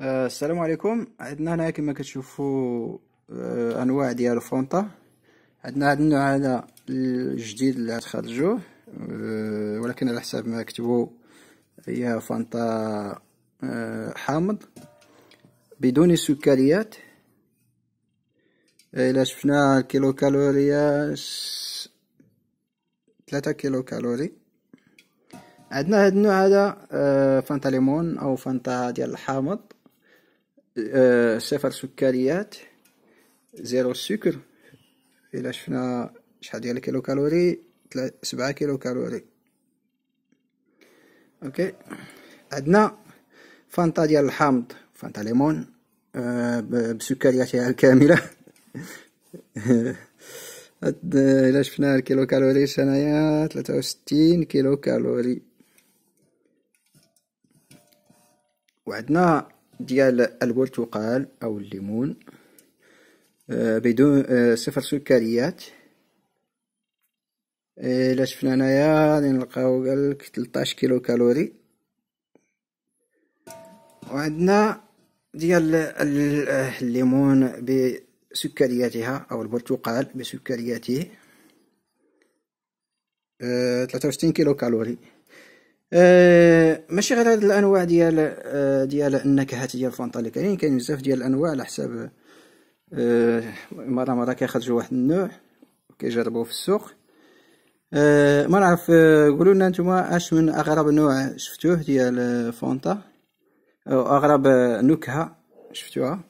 آه، السلام عليكم عندنا هنا كما كتشوفوا آه، انواع ديال الفونطه عندنا هذا النوع هذا الجديد اللي خرجوه آه، ولكن على حساب ما كتبوا هي فانتا حامض بدون سكريات الى شفنا الكيلو كالوريا 3 كيلو كالوري عندنا هاد النوع هذا فانتا ليمون او فانتا ديال الحامض آه، صفر سكريات زيرو السكر الى شفنا شحال ديال الكيلو كالوري سبعة كيلو كالوري اوكي عندنا فانتا ديال الحامض فانتا ليمون آه، بسكرياتها الكامله الى شفنا الكيلو كالوري سنايا ثلاثة وستين كيلو كالوري وعندنا ديال البرتقال أو الليمون آه، بدون آه، صفر سكريات آه، الا شفنا هنايا غادي نلقاو قالك 13 كيلو كالوري وعندنا ديال الليمون بسكرياتها او البرتقال بسكرياته 63 كيلو كالوري آه، ماشي غير هاد الانواع ديال آه، ديال النكهات ديال الفونطا اللي كاينين كاين بزاف ديال الانواع على حساب آه، مره مره كيخرجوا واحد النوع كيجربوه في السوق ما نعرف قولوا لنا نتوما اش من اغرب نوع شفتوه ديال فونطا او اغرب نكهه شفتوها